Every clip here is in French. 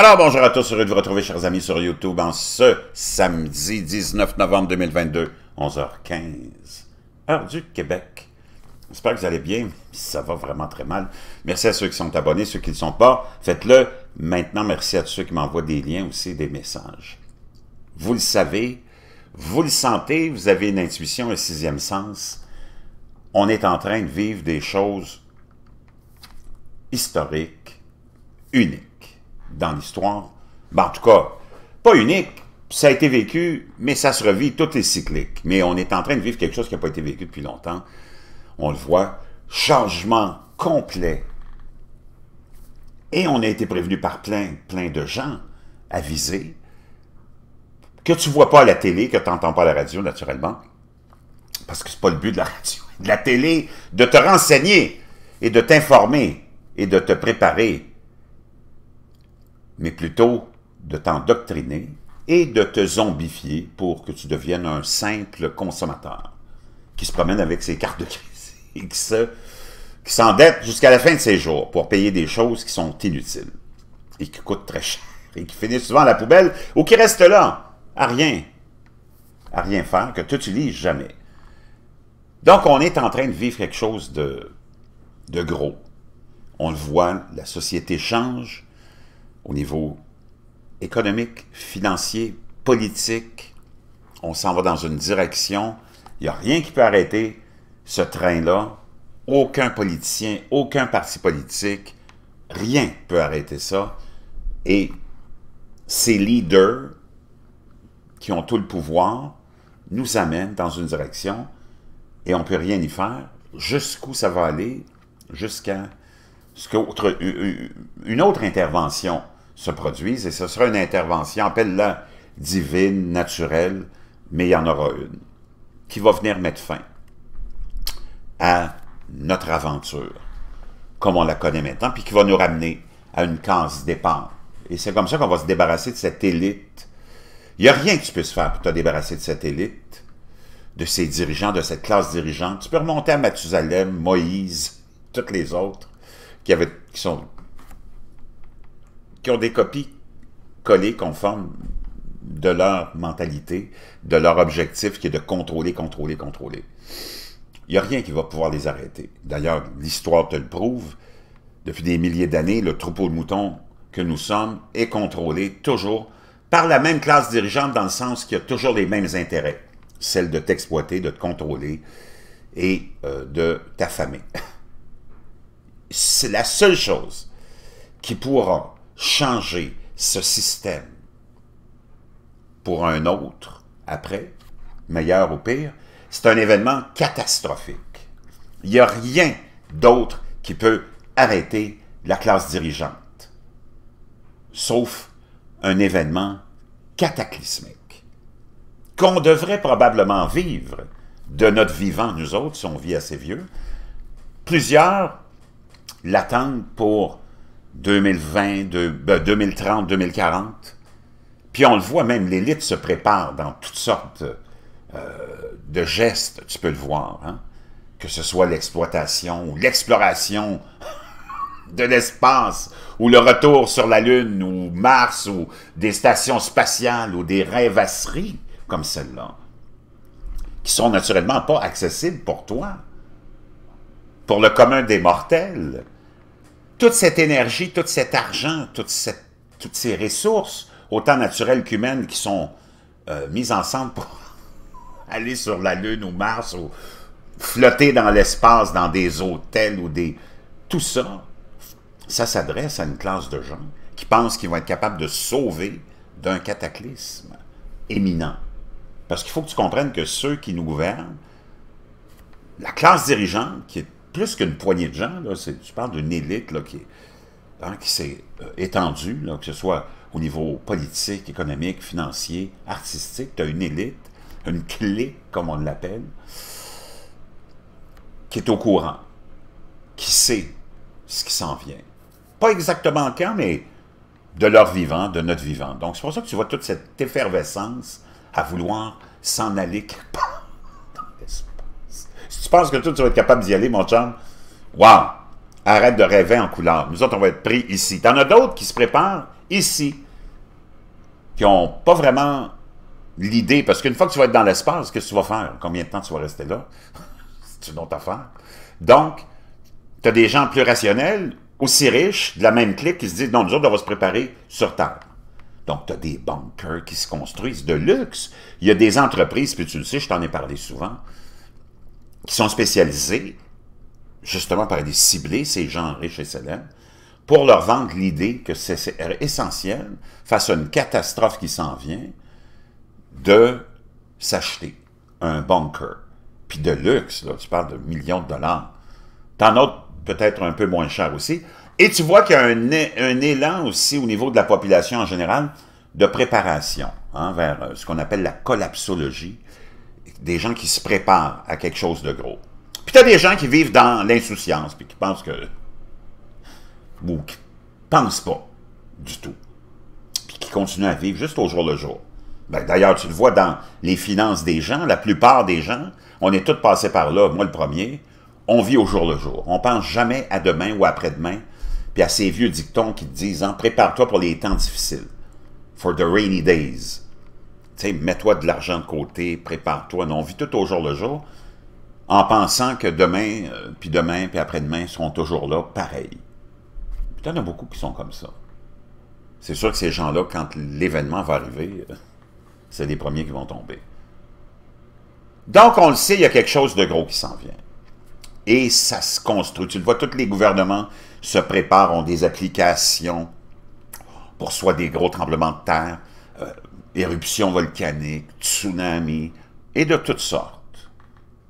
Alors bonjour à tous, heureux de vous retrouver chers amis sur YouTube en ce samedi 19 novembre 2022, 11h15, heure du Québec. J'espère que vous allez bien, ça va vraiment très mal. Merci à ceux qui sont abonnés, ceux qui ne le sont pas, faites-le. Maintenant, merci à tous ceux qui m'envoient des liens aussi, des messages. Vous le savez, vous le sentez, vous avez une intuition, un sixième sens. On est en train de vivre des choses historiques, uniques dans l'histoire. Ben, en tout cas, pas unique. Ça a été vécu, mais ça se revit. Tout est cyclique. Mais on est en train de vivre quelque chose qui n'a pas été vécu depuis longtemps. On le voit. Changement complet. Et on a été prévenu par plein, plein de gens avisés que tu vois pas à la télé, que tu n'entends pas à la radio, naturellement. Parce que c'est pas le but de la radio. De la télé, de te renseigner et de t'informer et de te préparer mais plutôt de t'endoctriner et de te zombifier pour que tu deviennes un simple consommateur qui se promène avec ses cartes de crédit et qui s'endette jusqu'à la fin de ses jours pour payer des choses qui sont inutiles et qui coûtent très cher et qui finissent souvent à la poubelle ou qui restent là, à rien, à rien faire, que tu n'utilises jamais. Donc, on est en train de vivre quelque chose de, de gros. On le voit, la société change, au niveau économique, financier, politique. On s'en va dans une direction. Il n'y a rien qui peut arrêter ce train-là. Aucun politicien, aucun parti politique, rien ne peut arrêter ça. Et ces leaders qui ont tout le pouvoir nous amènent dans une direction et on ne peut rien y faire. Jusqu'où ça va aller? Jusqu'à une autre intervention se produisent, et ce sera une intervention, appelle-la divine, naturelle, mais il y en aura une, qui va venir mettre fin à notre aventure, comme on la connaît maintenant, puis qui va nous ramener à une case départ. Et c'est comme ça qu'on va se débarrasser de cette élite. Il n'y a rien que tu puisses faire pour te débarrasser de cette élite, de ces dirigeants, de cette classe dirigeante. Tu peux remonter à Mathusalem, Moïse, toutes les autres qui, avaient, qui sont qui ont des copies collées conformes de leur mentalité, de leur objectif qui est de contrôler, contrôler, contrôler. Il n'y a rien qui va pouvoir les arrêter. D'ailleurs, l'histoire te le prouve. Depuis des milliers d'années, le troupeau de moutons que nous sommes est contrôlé toujours par la même classe dirigeante dans le sens qu'il y a toujours les mêmes intérêts. Celle de t'exploiter, de te contrôler et euh, de t'affamer. C'est la seule chose qui pourra changer ce système pour un autre après, meilleur ou pire, c'est un événement catastrophique. Il n'y a rien d'autre qui peut arrêter la classe dirigeante, sauf un événement cataclysmique qu'on devrait probablement vivre de notre vivant, nous autres, si on vit assez vieux. Plusieurs l'attendent pour 2020, 2030, 2040. Puis on le voit même, l'élite se prépare dans toutes sortes euh, de gestes, tu peux le voir, hein. que ce soit l'exploitation ou l'exploration de l'espace ou le retour sur la Lune ou Mars ou des stations spatiales ou des rêvasseries comme celle-là, qui sont naturellement pas accessibles pour toi, pour le commun des mortels toute cette énergie, tout cet argent, toutes ces ressources, autant naturelles qu'humaines, qui sont euh, mises ensemble pour aller sur la Lune ou Mars ou flotter dans l'espace, dans des hôtels ou des... Tout ça, ça s'adresse à une classe de gens qui pensent qu'ils vont être capables de sauver d'un cataclysme éminent. Parce qu'il faut que tu comprennes que ceux qui nous gouvernent, la classe dirigeante, qui est plus qu'une poignée de gens, là, tu parles d'une élite là, qui, hein, s'est euh, étendue, que ce soit au niveau politique, économique, financier, artistique. Tu as une élite, une clé, comme on l'appelle, qui est au courant, qui sait ce qui s'en vient. Pas exactement quand, mais de leur vivant, de notre vivant. Donc, c'est pour ça que tu vois toute cette effervescence à vouloir s'en aller quelque je pense que toi, tu vas être capable d'y aller, mon chum? Wow! Arrête de rêver en couleur. Nous autres, on va être pris ici. T'en as d'autres qui se préparent ici, qui n'ont pas vraiment l'idée, parce qu'une fois que tu vas être dans l'espace, qu'est-ce que tu vas faire? Combien de temps tu vas rester là? C'est une autre affaire. Donc, tu as des gens plus rationnels, aussi riches, de la même clique, qui se disent, non, nous autres, on va se préparer sur Terre. Donc, tu as des bunkers qui se construisent de luxe. Il y a des entreprises, puis tu le sais, je t'en ai parlé souvent, qui sont spécialisés, justement par des ciblés, ces gens riches et célèbres, pour leur vendre l'idée que c'est essentiel, face à une catastrophe qui s'en vient, de s'acheter un bunker. Puis de luxe, là, tu parles de millions de dollars. T'en as peut-être un peu moins cher aussi. Et tu vois qu'il y a un, élan aussi au niveau de la population en général de préparation hein, vers euh, ce qu'on appelle la collapsologie, des gens qui se préparent à quelque chose de gros. Puis t'as des gens qui vivent dans l'insouciance, puis qui pensent que... ou qui pensent pas du tout, puis qui continuent à vivre juste au jour le jour. Ben, D'ailleurs, tu le vois dans les finances des gens, la plupart des gens, on est tous passés par là, moi le premier, on vit au jour le jour. On pense jamais à demain ou après-demain, puis à ces vieux dictons qui te disent hein, « prépare-toi pour les temps difficiles, for the rainy days » sais, mets-toi de l'argent de côté, prépare-toi. Non, on vit tout au jour le jour en pensant que demain, euh, puis demain, puis après-demain seront toujours là, pareil. Puis il y en a beaucoup qui sont comme ça. C'est sûr que ces gens-là, quand l'événement va arriver, euh, c'est les premiers qui vont tomber. Donc, on le sait, il y a quelque chose de gros qui s'en vient. Et ça se construit. Tu le vois, tous les gouvernements se préparent, ont des applications pour soit des gros tremblements de terre, euh, éruptions volcaniques, tsunamis, et de toutes sortes.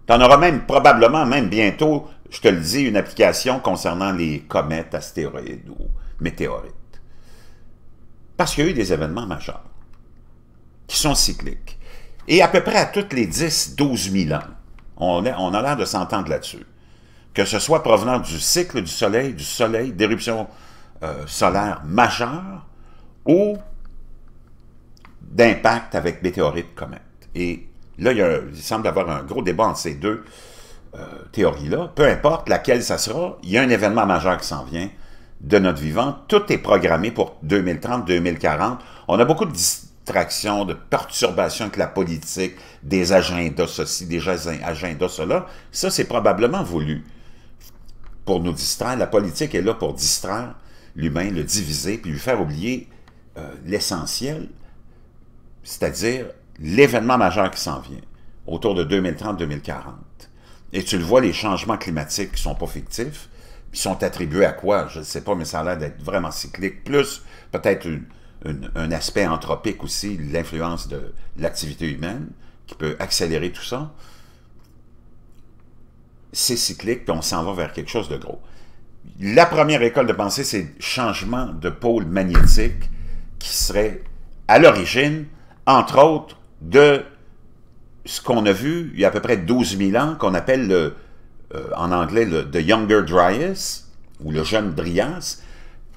Tu en auras même probablement, même bientôt, je te le dis, une application concernant les comètes, astéroïdes ou météorites. Parce qu'il y a eu des événements majeurs qui sont cycliques. Et à peu près à toutes les 10-12 000 ans, on, a l'air de s'entendre là-dessus. Que ce soit provenant du cycle du soleil, du soleil, d'éruptions euh, solaires majeures ou d'impact avec météorites comètes. Et là, il, y semble avoir un gros débat entre ces deux euh, théories-là. Peu importe laquelle ça sera, il y a un événement majeur qui s'en vient de notre vivant. Tout est programmé pour 2030, 2040. On a beaucoup de distractions, de perturbations avec la politique, des agendas ceci, des agendas cela. Ça, c'est probablement voulu pour nous distraire. La politique est là pour distraire l'humain, le diviser, puis lui faire oublier euh, l'essentiel c'est-à-dire l'événement majeur qui s'en vient, autour de 2030-2040. Et tu le vois, les changements climatiques qui sont pas fictifs, ils sont attribués à quoi? Je ne sais pas, mais ça a l'air d'être vraiment cyclique, plus peut-être un aspect anthropique aussi, l'influence de l'activité humaine qui peut accélérer tout ça. C'est cyclique, puis on s'en va vers quelque chose de gros. La première école de pensée, c'est changement de pôle magnétique qui serait à l'origine entre autres, de ce qu'on a vu il y a à peu près 12 000 ans, qu'on appelle euh, en anglais le The Younger Dryas, ou le jeune Dryas.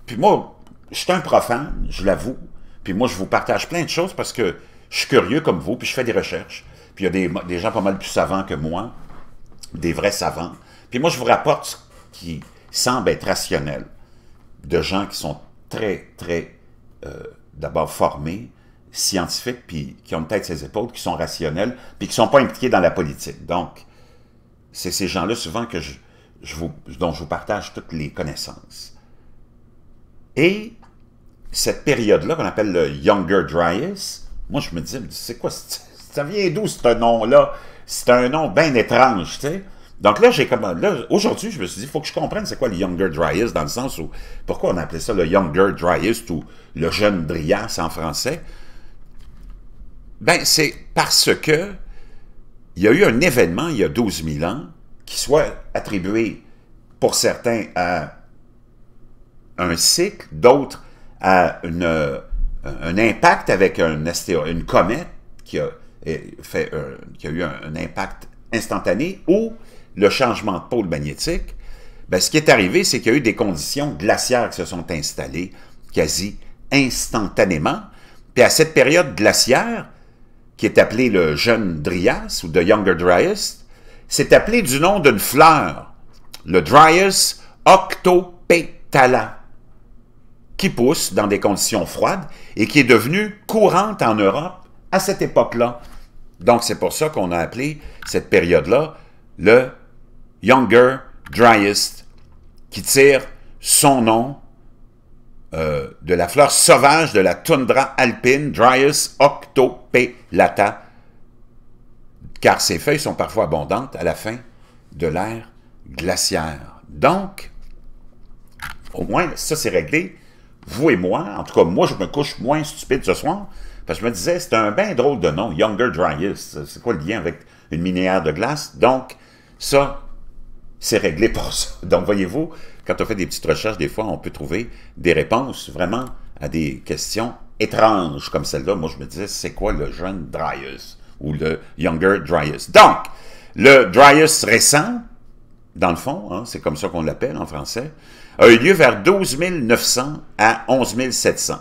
Puis moi, je suis un profane, je l'avoue. Puis moi, je vous partage plein de choses parce que je suis curieux comme vous, puis je fais des recherches. Puis il y a des, gens pas mal plus savants que moi, des vrais savants. Puis moi, je vous rapporte ce qui semble être rationnel de gens qui sont très, très, euh, d'abord formés, scientifiques, puis qui ont peut-être ses épaules, qui sont rationnels, puis qui ne sont pas impliqués dans la politique. Donc, c'est ces gens-là souvent que je, vous, dont je vous partage toutes les connaissances. Et cette période-là qu'on appelle le Younger Dryas, moi je me dis, c'est quoi, ça vient d'où ce nom-là? C'est un nom bien étrange, tu sais. Donc là, j'ai comme, aujourd'hui, je me suis dit, il faut que je comprenne c'est quoi le Younger Dryas, dans le sens où, pourquoi on appelait ça le Younger Dryas ou le jeune Dryas en français? Ben, c'est parce que il y a eu un événement il y a 12 000 ans qui soit attribué pour certains à un cycle, d'autres à euh, un impact avec un une comète qui a, fait, euh, eu un, impact instantané ou le changement de pôle magnétique. Ben, ce qui est arrivé, c'est qu'il y a eu des conditions glaciaires qui se sont installées quasi instantanément. Puis à cette période glaciaire, qui est appelé le jeune Dryas ou The Younger Dryas, c'est appelé du nom d'une fleur, le Dryas octopétala, qui pousse dans des conditions froides et qui est devenue courante en Europe à cette époque-là. Donc, c'est pour ça qu'on a appelé cette période-là le Younger dryas, qui tire son nom euh, de la fleur sauvage de la toundra alpine, Dryus octopelata, car ses feuilles sont parfois abondantes à la fin de l'ère glaciaire. Donc, au moins, ça c'est réglé. Vous et moi, en tout cas, moi je me couche moins stupide ce soir, parce que je me disais, c'est un bien drôle de nom, Younger Dryus, C'est quoi le lien avec une minière de glace? Donc, ça, c'est réglé pour ça. Donc, voyez-vous, quand on fait des petites recherches, des fois, on peut trouver des réponses vraiment à des questions étranges comme celle-là. Moi, je me disais, c'est quoi le jeune Dryus ou le younger Dryus? Donc, le Dryus récent, dans le fond, hein, c'est comme ça qu'on l'appelle en français, a eu lieu vers 12 900 à 11 700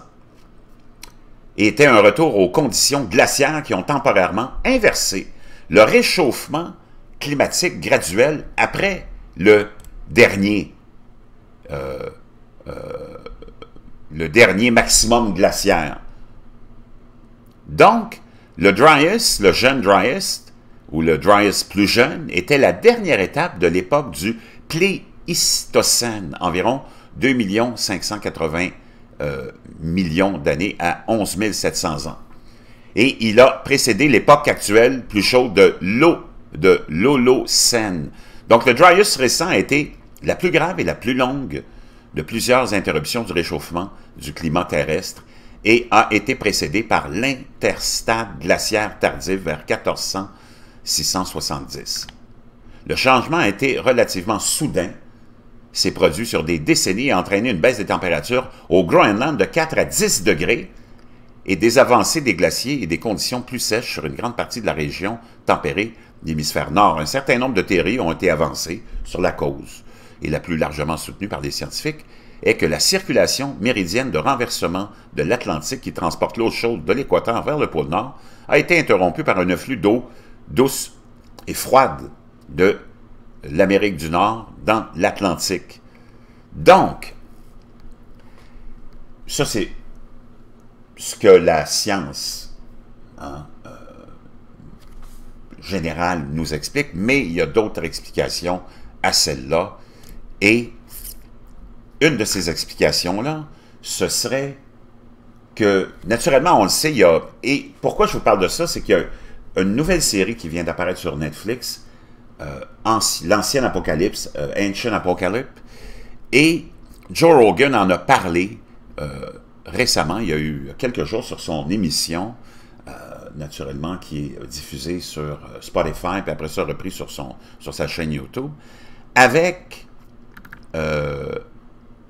et était un retour aux conditions glaciaires qui ont temporairement inversé le réchauffement climatique graduel après le dernier euh, euh, le dernier maximum glaciaire. Donc, le Dryas, le jeune Dryas, ou le Dryas plus jeune, était la dernière étape de l'époque du Pléistocène, environ 2 580 euh, millions d'années à 11 700 ans. Et il a précédé l'époque actuelle plus chaude de l'eau, de l'Holocène. Donc le Dryas récent a été la plus grave et la plus longue de plusieurs interruptions du réchauffement du climat terrestre et a été précédée par l'interstade glaciaire tardive vers 1400-670. Le changement a été relativement soudain, s'est produit sur des décennies et a entraîné une baisse des températures au Groenland de 4 à 10 degrés et des avancées des glaciers et des conditions plus sèches sur une grande partie de la région tempérée l'hémisphère nord. Un certain nombre de théories ont été avancées sur la cause et la plus largement soutenue par des scientifiques, est que la circulation méridienne de renversement de l'Atlantique qui transporte l'eau chaude de l'équateur vers le pôle Nord a été interrompue par un afflux d'eau douce et froide de l'Amérique du Nord dans l'Atlantique. Donc, ça c'est ce que la science hein, euh, générale nous explique, mais il y a d'autres explications à celle-là et une de ces explications-là, ce serait que, naturellement, on le sait, il y a... Et pourquoi je vous parle de ça, c'est qu'il y a une nouvelle série qui vient d'apparaître sur Netflix, euh, l'ancien Apocalypse, euh, Ancient Apocalypse, et Joe Rogan en a parlé euh, récemment, il y a eu quelques jours sur son émission, naturellement, qui est diffusée sur Spotify, puis après ça repris sur, son, sur sa chaîne YouTube, avec euh,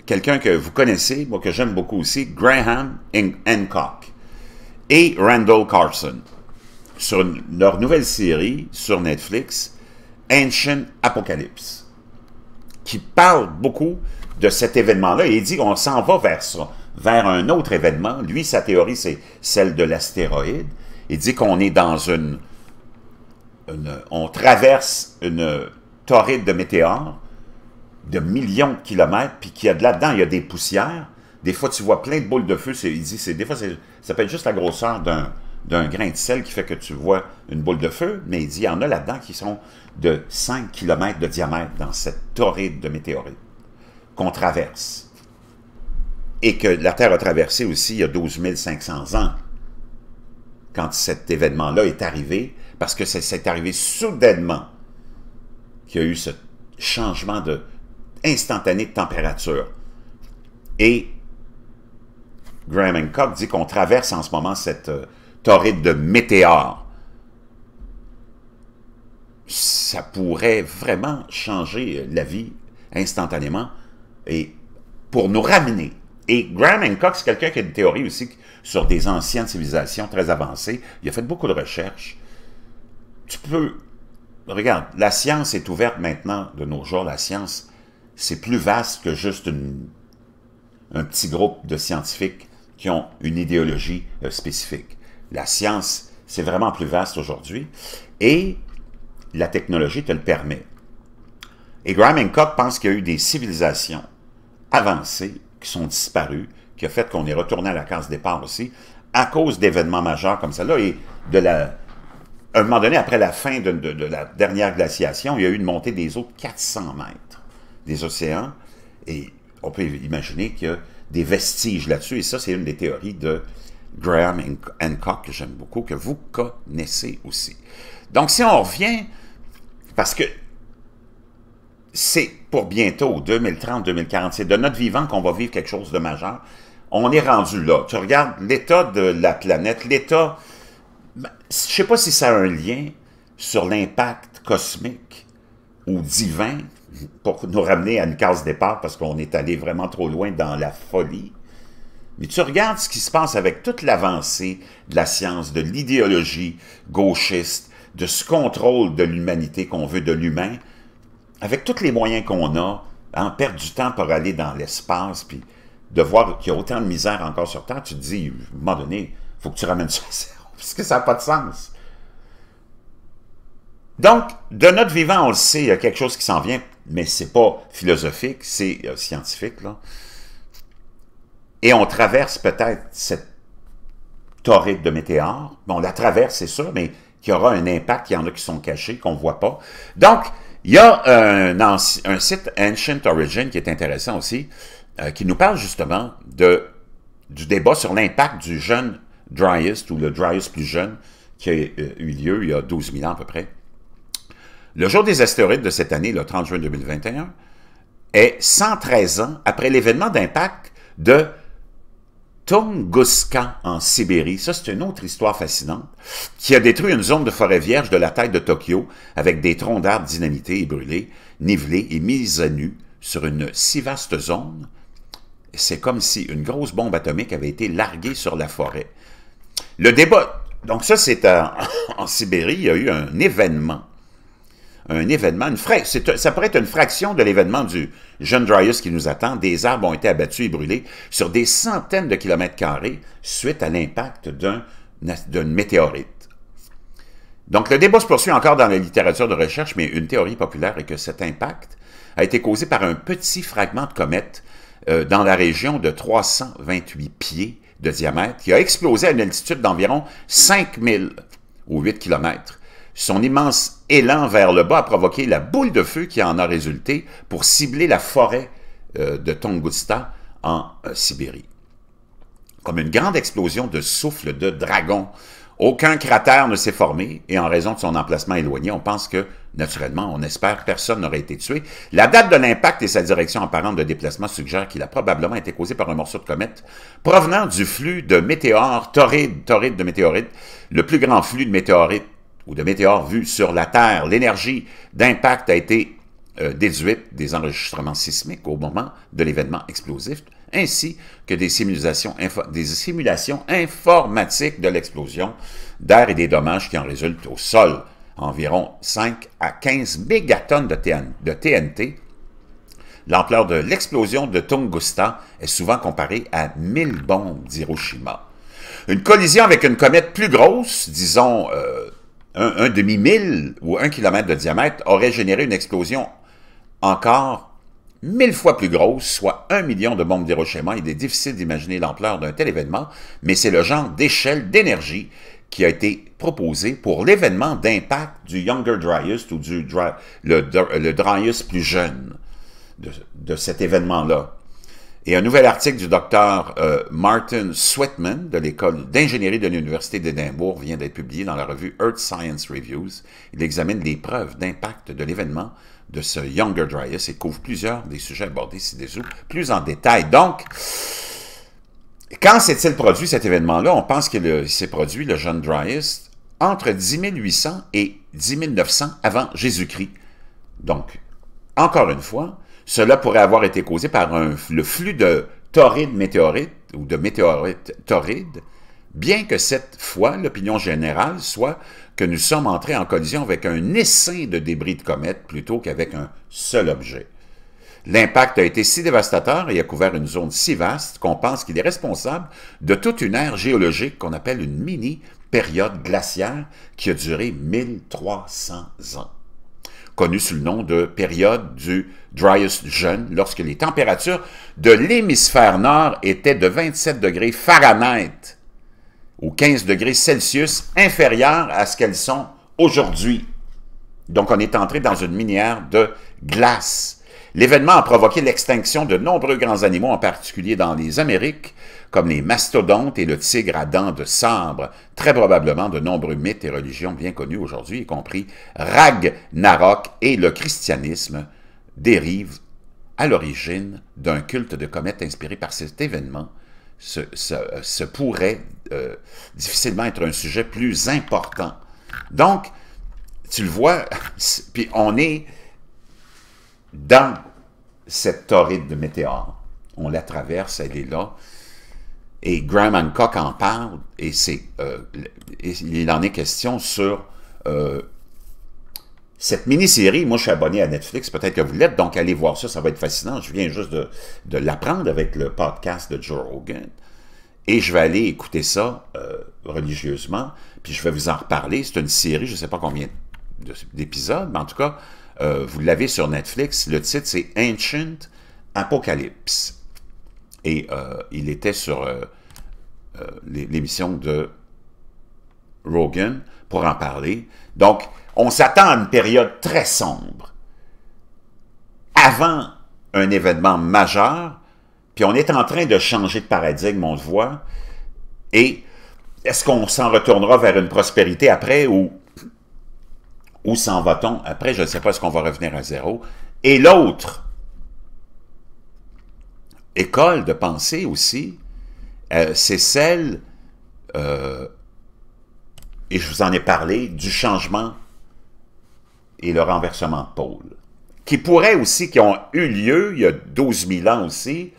quelqu'un que vous connaissez, moi que j'aime beaucoup aussi, Graham Hancock et Randall Carson, sur leur nouvelle série sur Netflix, Ancient Apocalypse, qui parle beaucoup de cet événement-là. Il dit qu'on s'en va vers vers un autre événement. Lui, sa théorie, c'est celle de l'astéroïde. Il dit qu'on est dans une, une, On traverse une torride de météores de millions de kilomètres, puis qu'il y a de là-dedans, il y a des poussières. Des fois, tu vois plein de boules de feu. Il dit, c'est, des fois, ça être juste la grosseur d'un, grain de sel qui fait que tu vois une boule de feu, mais il dit, il y en a là-dedans qui sont de 5 km de diamètre dans cette torride de météorites qu'on traverse. Et que la Terre a traversé aussi il y a 12 500 ans, quand cet événement-là est arrivé, parce que c'est, arrivé soudainement qu'il y a eu ce changement de, instantanée de température. Et Graham Hancock dit qu'on traverse en ce moment cette euh, torride de météores. Ça pourrait vraiment changer euh, la vie instantanément et pour nous ramener. Et Graham Hancock, c'est quelqu'un qui a une théorie aussi sur des anciennes civilisations très avancées. Il a fait beaucoup de recherches. Tu peux... Regarde, la science est ouverte maintenant de nos jours. La science c'est plus vaste que juste un petit groupe de scientifiques qui ont une idéologie euh, spécifique. La science, c'est vraiment plus vaste aujourd'hui et la technologie te le permet. Et Graham Hancock pense qu'il y a eu des civilisations avancées qui sont disparues, qui a fait qu'on est retourné à la case départ aussi, à cause d'événements majeurs comme ça là et de la... À un moment donné, après la fin de, de la dernière glaciation, il y a eu une montée des eaux de 400 mètres des océans. Et on peut imaginer qu'il y a des vestiges là-dessus. Et ça, c'est une des théories de Graham Hancock que j'aime beaucoup, que vous connaissez aussi. Donc, si on revient, parce que c'est pour bientôt, 2030, 2040, c'est de notre vivant qu'on va vivre quelque chose de majeur. On est rendu là. Tu regardes l'état de la planète, l'état... Je ne sais pas si ça a un lien sur l'impact cosmique ou divin pour nous ramener à une case départ parce qu'on est allé vraiment trop loin dans la folie. Mais tu regardes ce qui se passe avec toute l'avancée de la science, de l'idéologie gauchiste, de ce contrôle de l'humanité qu'on veut de l'humain, avec tous les moyens qu'on a, en hein, perdre du temps pour aller dans l'espace, puis de voir qu'il y a autant de misère encore sur Terre, tu te dis, à un moment donné, il faut que tu ramènes ça à parce que ça n'a pas de sens. Donc, de notre vivant, on le sait, il y a quelque chose qui s'en vient, mais c'est pas philosophique, c'est euh, scientifique. Là. Et on traverse peut-être cette torride de météores. Bon, on la traverse, c'est sûr, mais qui aura un impact. Il y en a qui sont cachés, qu'on ne voit pas. Donc, il y a un, site Ancient Origin qui est intéressant aussi, euh, qui nous parle justement de, du débat sur l'impact du jeune dryas, ou le dryas plus jeune qui a euh, eu lieu il y a 12 000 ans à peu près. Le jour des astéroïdes de cette année, le 30 juin 2021, est 113 ans après l'événement d'impact de Tunguska en Sibérie. Ça, c'est une autre histoire fascinante qui a détruit une zone de forêt vierge de la taille de Tokyo avec des troncs d'arbres dynamités et brûlés, nivelés et mis à nu sur une si vaste zone. C'est comme si une grosse bombe atomique avait été larguée sur la forêt. Le débat... Donc ça, c'est en, en Sibérie, il y a eu un événement un événement, une ça pourrait être une fraction de l'événement du jeune Dryus qui nous attend. Des arbres ont été abattus et brûlés sur des centaines de kilomètres carrés suite à l'impact d'un météorite. Donc, le débat se poursuit encore dans la littérature de recherche, mais une théorie populaire est que cet impact a été causé par un petit fragment de comète euh, dans la région de 328 pieds de diamètre qui a explosé à une altitude d'environ 5000 ou 8 kilomètres son immense élan vers le bas a provoqué la boule de feu qui en a résulté pour cibler la forêt euh, de Tongusta en euh, Sibérie. Comme une grande explosion de souffle de dragon, aucun cratère ne s'est formé et en raison de son emplacement éloigné, on pense que, naturellement, on espère, personne n'aurait été tué. La date de l'impact et sa direction apparente de déplacement suggèrent qu'il a probablement été causé par un morceau de comète provenant du flux de météores, torrides, torrides de météorites, le plus grand flux de météorites ou de météores vus sur la Terre. L'énergie d'impact a été euh, déduite des enregistrements sismiques au moment de l'événement explosif, ainsi que des simulations, des simulations informatiques de l'explosion d'air et des dommages qui en résultent au sol. Environ 5 à 15 mégatonnes de, TNT. L'ampleur de l'explosion de Tungusta est souvent comparée à 1000 bombes d'Hiroshima. Une collision avec une comète plus grosse, disons euh, un, demi-mille ou un kilomètre de diamètre aurait généré une explosion encore mille fois plus grosse, soit un million de bombes dérochement. Il est difficile d'imaginer l'ampleur d'un tel événement, mais c'est le genre d'échelle d'énergie qui a été proposé pour l'événement d'impact du Younger Dryas ou du le, Dryas plus jeune de cet événement-là. Et un nouvel article du docteur euh, Martin Sweatman de l'école d'ingénierie de l'Université d'Édimbourg vient d'être publié dans la revue Earth Science Reviews. Il examine les preuves d'impact de l'événement de ce Younger Dryas et couvre plusieurs des sujets abordés ci-dessous plus en détail. Donc, quand s'est-il produit cet événement-là? On pense qu'il euh, s'est produit, le jeune Dryas, entre 10800 et 10900 avant Jésus-Christ. Donc, encore une fois, cela pourrait avoir été causé par un, le flux de torrides météorites ou de météorites torrides, bien que cette fois l'opinion générale soit que nous sommes entrés en collision avec un essaim de débris de comètes plutôt qu'avec un seul objet. L'impact a été si dévastateur et a couvert une zone si vaste qu'on pense qu'il est responsable de toute une ère géologique qu'on appelle une mini-période glaciaire qui a duré 1300 ans connu sous le nom de période du driest Jeune, lorsque les températures de l'hémisphère nord étaient de 27 degrés Fahrenheit ou 15 degrés Celsius inférieures à ce qu'elles sont aujourd'hui. Donc on est entré dans une minière de glace. L'événement a provoqué l'extinction de nombreux grands animaux, en particulier dans les Amériques, comme les mastodontes et le tigre à dents de sabre, très probablement de nombreux mythes et religions bien connus aujourd'hui, y compris Ragnarok et le christianisme, dérivent à l'origine d'un culte de comète inspiré par cet événement, ce, pourrait euh, difficilement être un sujet plus important. Donc, tu le vois, puis on est dans cette torride de météores. On la traverse, elle est là. Et Graham Hancock en parle, et, c'est, euh, il en est question sur euh, cette mini-série. Moi, je suis abonné à Netflix, peut-être que vous l'êtes, donc allez voir ça, ça va être fascinant. Je viens juste de, l'apprendre avec le podcast de Joe Rogan. Et je vais aller écouter ça euh, religieusement, puis je vais vous en reparler. C'est une série, je ne sais pas combien d'épisodes, mais en tout cas, vous l'avez sur Netflix. Le titre, c'est Ancient Apocalypse. Et euh, il était sur euh, euh, l'émission de Rogan pour en parler. Donc, on s'attend à une période très sombre avant un événement majeur, puis on est en train de changer de paradigme, on le voit, et est-ce qu'on s'en retournera vers une prospérité après ou s'en va-t-on après? Je ne sais pas, est-ce qu'on va revenir à zéro? Et l'autre école de pensée aussi, euh, c'est celle, euh, et je vous en ai parlé, du changement et le renversement de pôle, qui pourrait aussi, qui ont eu lieu il y a 12 000 ans aussi,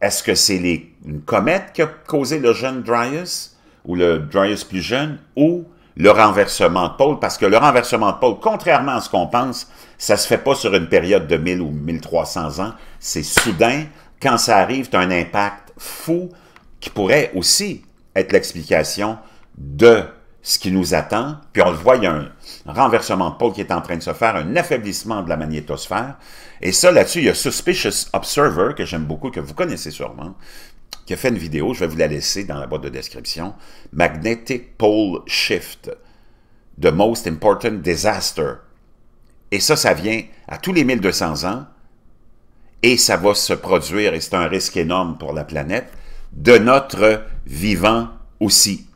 est-ce que c'est une comète qui a causé le jeune Dryas, ou le Dryas plus jeune, ou le renversement de pôle? Parce que le renversement de pôle, contrairement à ce qu'on pense, ça se fait pas sur une période de 1000 ou 1300 ans. C'est soudain. Quand ça arrive, tu as un impact fou qui pourrait aussi être l'explication de ce qui nous attend. Puis on le voit, il y a un renversement de pôle qui est en train de se faire, un affaiblissement de la magnétosphère. Et ça, là-dessus, il y a Suspicious Observer, que j'aime beaucoup, que vous connaissez sûrement, qui a fait une vidéo, je vais vous la laisser dans la boîte de description, Magnetic Pole Shift, The Most Important Disaster et ça, ça vient à tous les 1200 ans, et ça va se produire, et c'est un risque énorme pour la planète, de notre vivant aussi.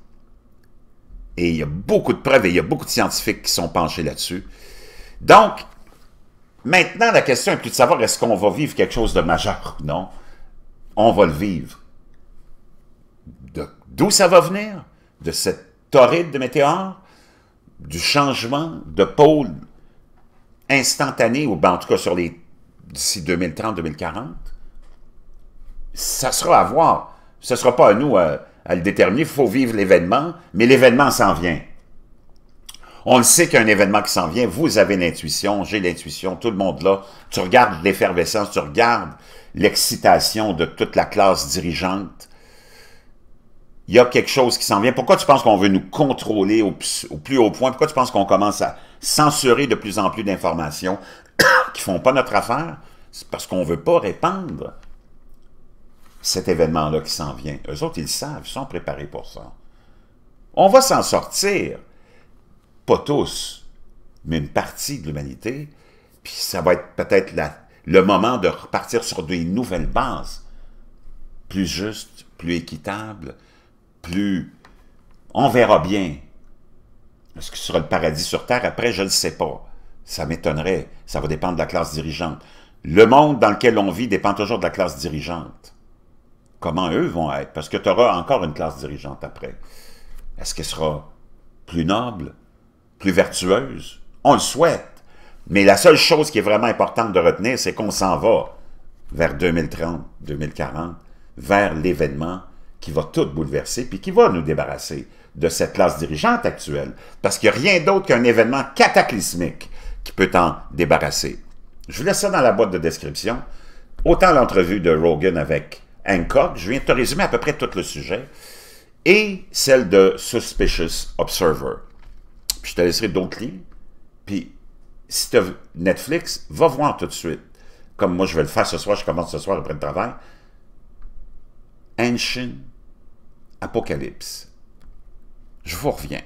Et il y a beaucoup de preuves, et il y a beaucoup de scientifiques qui sont penchés là-dessus. Donc, maintenant, la question est plus de savoir, est-ce qu'on va vivre quelque chose de majeur? ou Non, on va le vivre. D'où ça va venir? De cette torride de météores? Du changement de pôle instantané ou ben, en tout cas sur les d'ici 2030-2040, ça sera à voir. Ce ne sera pas à nous euh, à, le déterminer. Il faut vivre l'événement, mais l'événement s'en vient. On le sait qu'un événement qui s'en vient, vous avez l'intuition, j'ai l'intuition, tout le monde là. Tu regardes l'effervescence, tu regardes l'excitation de toute la classe dirigeante il y a quelque chose qui s'en vient. Pourquoi tu penses qu'on veut nous contrôler au, plus haut point? Pourquoi tu penses qu'on commence à censurer de plus en plus d'informations qui font pas notre affaire? C'est parce qu'on veut pas répandre cet événement-là qui s'en vient. Eux autres, ils savent, ils sont préparés pour ça. On va s'en sortir. Pas tous, mais une partie de l'humanité. Puis ça va être peut-être le moment de repartir sur des nouvelles bases, plus justes, plus équitables, plus... On verra bien. Est-ce que ce sera le paradis sur Terre? Après, je ne sais pas. Ça m'étonnerait. Ça va dépendre de la classe dirigeante. Le monde dans lequel on vit dépend toujours de la classe dirigeante. Comment eux vont être? Parce que tu auras encore une classe dirigeante après. Est-ce qu'elle sera plus noble, plus vertueuse? On le souhaite. Mais la seule chose qui est vraiment importante de retenir, c'est qu'on s'en va vers 2030, 2040, vers l'événement qui va tout bouleverser, puis qui va nous débarrasser de cette classe dirigeante actuelle, parce qu'il n'y a rien d'autre qu'un événement cataclysmique qui peut en débarrasser. Je vous laisse ça dans la boîte de description. Autant l'entrevue de Rogan avec Hancock, je viens de te résumer à peu près tout le sujet, et celle de Suspicious Observer. je te laisserai d'autres liens, puis si tu as Netflix, va voir tout de suite. Comme moi, je vais le faire ce soir, je commence ce soir après le travail. Ancient Apocalypse. Je vous reviens.